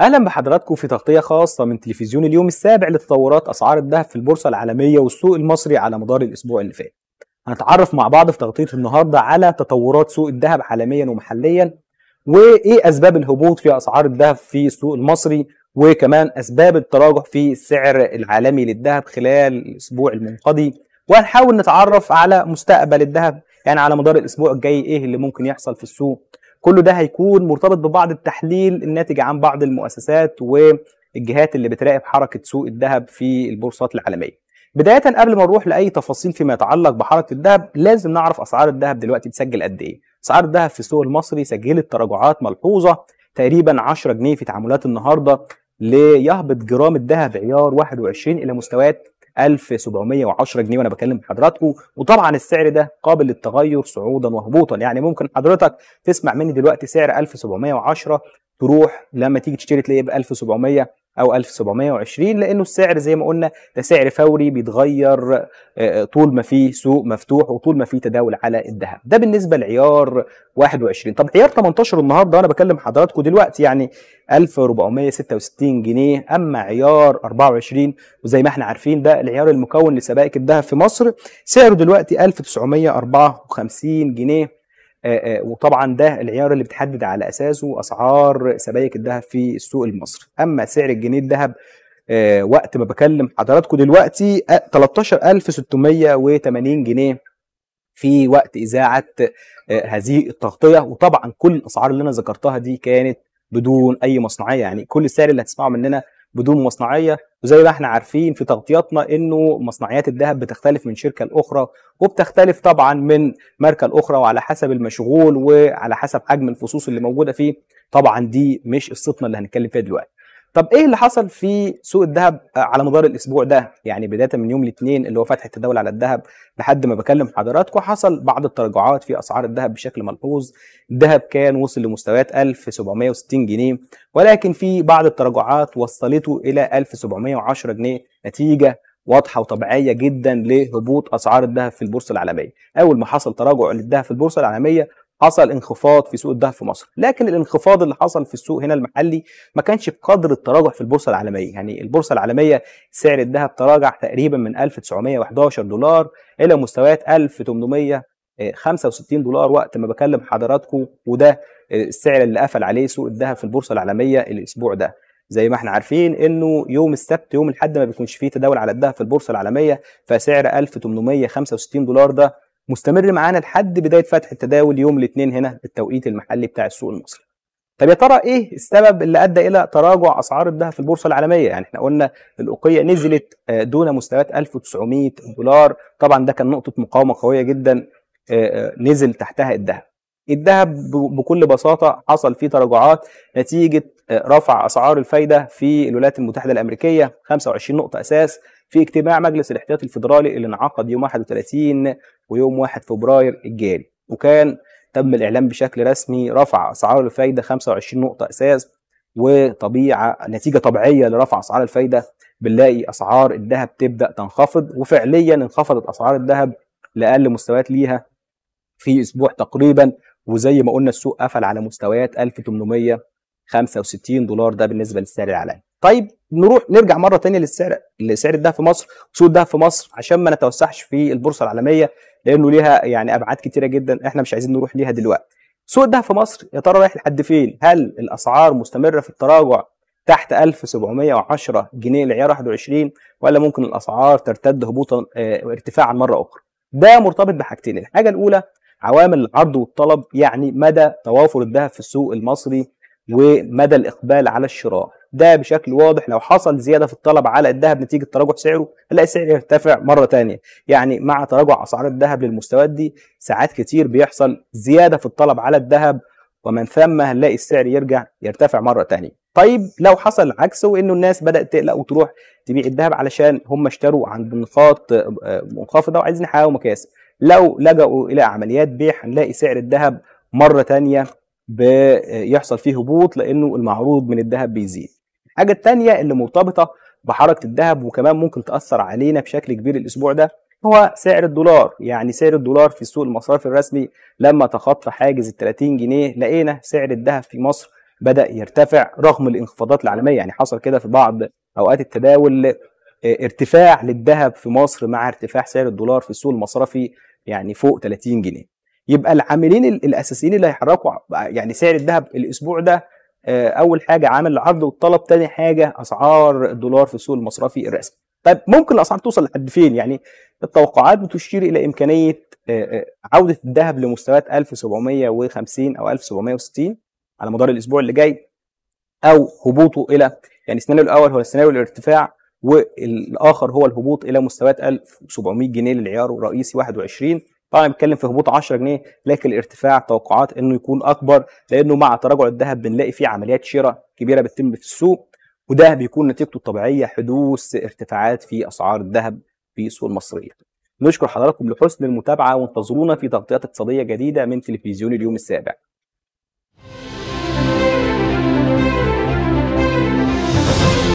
اهلا بحضراتكم في تغطيه خاصه من تلفزيون اليوم السابع لتطورات اسعار الذهب في البورصه العالميه والسوق المصري على مدار الاسبوع اللي فات. هنتعرف مع بعض في تغطيه النهارده على تطورات سوق الذهب عالميا ومحليا وايه اسباب الهبوط في اسعار الذهب في السوق المصري وكمان اسباب التراجع في السعر العالمي للذهب خلال الاسبوع المنقضي وهنحاول نتعرف على مستقبل الذهب يعني على مدار الاسبوع الجاي ايه اللي ممكن يحصل في السوق كل ده هيكون مرتبط ببعض التحليل الناتج عن بعض المؤسسات والجهات اللي بتراقب حركه سوق الذهب في البورصات العالميه بداية قبل ما نروح لأي تفاصيل فيما يتعلق بحركة الذهب لازم نعرف أسعار الذهب دلوقتي بتسجل قد إيه أسعار الذهب في السوق المصري سجلت تراجعات ملحوظة تقريبا 10 جنيه في تعاملات النهاردة ليهبط جرام الذهب عيار 21 إلى مستويات 1710 جنيه وانا بكلم حضراتكم وطبعا السعر ده قابل للتغير صعودا وهبوطا يعني ممكن حضرتك تسمع مني دلوقتي سعر 1710 تروح لما تيجي تشتري تلاقيه ب 1700 او 1720 لانه السعر زي ما قلنا ده سعر فوري بيتغير آه، آه، طول ما في سوق مفتوح وطول ما في تداول على الذهب ده بالنسبه لعيار 21 طب عيار 18 النهارده وانا بكلم حضراتكم دلوقتي يعني 1466 جنيه اما عيار 24 وزي ما احنا عارفين ده العيار المكون لسبائك الذهب في مصر سعره دلوقتي 1954 جنيه آه، آه، وطبعا ده العيار اللي بتحدد على اساسه اسعار سبائك الذهب في السوق المصري اما سعر الجنيه الذهب آه، وقت ما بكلم حضراتكم دلوقتي 13680 جنيه في وقت اذاعه هذه التغطيه وطبعا كل الاسعار اللي انا ذكرتها دي كانت بدون اي مصنعيه يعني كل السعر اللي هتسمعه مننا بدون مصنعيه وزي ما احنا عارفين في تغطياتنا انه مصنعيات الذهب بتختلف من شركه لاخرى وبتختلف طبعا من ماركه لاخرى وعلى حسب المشغول وعلى حسب حجم الفصوص اللي موجوده فيه طبعا دي مش قصتنا اللي هنتكلم فيها دلوقتي طب ايه اللي حصل في سوق الذهب على مدار الاسبوع ده يعني بدايه من يوم الاثنين اللي هو فتح التداول على الذهب لحد ما بكلم حضراتكم حصل بعض التراجعات في اسعار الذهب بشكل ملحوظ الذهب كان وصل لمستويات 1760 جنيه ولكن في بعض التراجعات وصلته الى 1710 جنيه نتيجه واضحه وطبيعيه جدا لهبوط اسعار الذهب في البورصه العالميه اول ما حصل تراجع للذهب في البورصه العالميه حصل انخفاض في سوق الذهب في مصر لكن الانخفاض اللي حصل في السوق هنا المحلي ما كانش بقدر التراجع في البورصه العالميه يعني البورصه العالميه سعر الذهب تراجع تقريبا من 1911 دولار الى مستويات 1865 دولار وقت ما بكلم حضراتكم وده السعر اللي قفل عليه سوق الذهب في البورصه العالميه الاسبوع ده زي ما احنا عارفين انه يوم السبت يوم الاحد ما بيكونش فيه تداول على الذهب في البورصه العالميه فسعر 1865 دولار ده مستمر معانا لحد بدايه فتح التداول يوم الاثنين هنا بالتوقيت المحلي بتاع السوق المصري. طب يا ترى ايه السبب اللي ادى الى تراجع اسعار الذهب في البورصه العالميه؟ يعني احنا قلنا الاوقيه نزلت آه، دون مستويات 1900 دولار، طبعا ده كان نقطه مقاومه قويه جدا آه، آه، نزل تحتها الذهب. الذهب بكل بساطه حصل فيه تراجعات نتيجه رفع اسعار الفايده في الولايات المتحده الامريكيه 25 نقطه اساس في اجتماع مجلس الاحتياطي الفدرالي اللي انعقد يوم 31 ويوم 1 فبراير الجاري وكان تم الإعلان بشكل رسمي رفع أسعار الفايدة 25 نقطة أساس وطبيعة نتيجة طبيعية لرفع أسعار الفايدة بنلاقي أسعار الذهب تبدأ تنخفض وفعليا انخفضت أسعار الذهب لأقل مستويات ليها في أسبوع تقريبا وزي ما قلنا السوق قفل على مستويات 1800 65 دولار ده بالنسبه للسعر العالمي طيب نروح نرجع مره ثانيه للسعر لسعر الذهب في مصر سوق الذهب في مصر عشان ما نتوسعش في البورصه العالميه لانه ليها يعني ابعاد كتيره جدا احنا مش عايزين نروح ليها دلوقتي سوق الذهب في مصر يا ترى رايح لحد فين هل الاسعار مستمره في التراجع تحت 1710 جنيه لعيار 21 ولا ممكن الاسعار ترتد هبوطا اه ارتفاعا مره اخرى ده مرتبط بحاجتين الحاجه الاولى عوامل العرض والطلب يعني مدى توافر الذهب في السوق المصري ومدى الاقبال على الشراء ده بشكل واضح لو حصل زياده في الطلب على الذهب نتيجه تراجع سعره هنلاقي السعر يرتفع مره ثانيه يعني مع تراجع اسعار الذهب للمستويات دي ساعات كتير بيحصل زياده في الطلب على الذهب ومن ثم هنلاقي السعر يرجع يرتفع مره ثانيه طيب لو حصل العكس وانه الناس بدات تقلق وتروح تبيع الذهب علشان هم اشتروا عند نقاط آه، منخفضه وعايزين يحققوا مكاسب لو لجأوا الى عمليات بيع هنلاقي سعر الذهب مره ثانيه بيحصل فيه هبوط لانه المعروض من الذهب بيزيد الحاجه الثانيه اللي مرتبطه بحركه الذهب وكمان ممكن تاثر علينا بشكل كبير الاسبوع ده هو سعر الدولار يعني سعر الدولار في السوق المصرفي الرسمي لما تخطى حاجز ال 30 جنيه لقينا سعر الذهب في مصر بدا يرتفع رغم الانخفاضات العالميه يعني حصل كده في بعض اوقات التداول آه، ارتفاع للذهب في مصر مع ارتفاع سعر الدولار في السوق المصرفي يعني فوق 30 جنيه يبقى العاملين الاساسيين اللي هيحركوا يعني سعر الذهب الاسبوع ده آه، اول حاجه عامل العرض والطلب تاني حاجه اسعار الدولار في السوق المصرفي الرسمي طيب ممكن الاسعار توصل لحد فين يعني التوقعات بتشير الى امكانيه آه، آه، عوده الذهب لمستويات 1750 او 1760 على مدار الاسبوع اللي جاي او هبوطه الى يعني السيناريو الاول هو السيناريو الارتفاع والاخر هو الهبوط الى مستويات 1700 جنيه للعيار الرئيسي 21 طبعا اه بنتكلم في هبوط 10 جنيه لكن الارتفاع توقعات انه يكون اكبر لانه مع تراجع الذهب بنلاقي فيه عمليات شراء كبيره بتتم في السوق وده بيكون نتيجته الطبيعيه حدوث ارتفاعات في اسعار الذهب في السوق المصريه. نشكر حضراتكم لحسن المتابعه وانتظرونا في تغطيات اقتصاديه جديده من تلفزيون اليوم السابع.